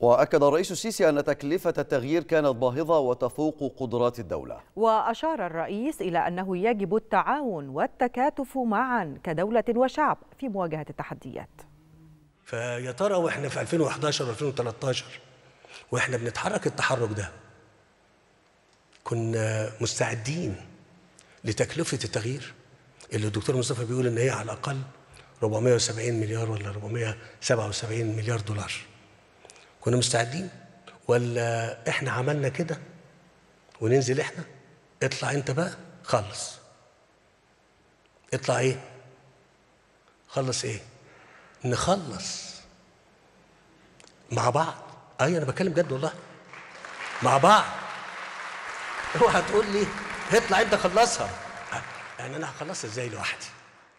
وأكد الرئيس السيسي أن تكلفة التغيير كانت باهظة وتفوق قدرات الدولة وأشار الرئيس إلى أنه يجب التعاون والتكاتف معا كدولة وشعب في مواجهة التحديات فيا ترى وإحنا في 2011 و 2013 وإحنا بنتحرك التحرك ده كنا مستعدين لتكلفة التغيير اللي الدكتور مصطفى بيقول إن هي على الأقل 470 مليار ولا 477 مليار دولار كنا مستعدين ولا احنا عملنا كده وننزل احنا اطلع انت بقى خلص اطلع ايه خلص ايه نخلص مع بعض ايوه انا بتكلم جد والله مع بعض اوعى تقول لي اطلع انت خلصها يعني انا هخلصها ازاي لوحدي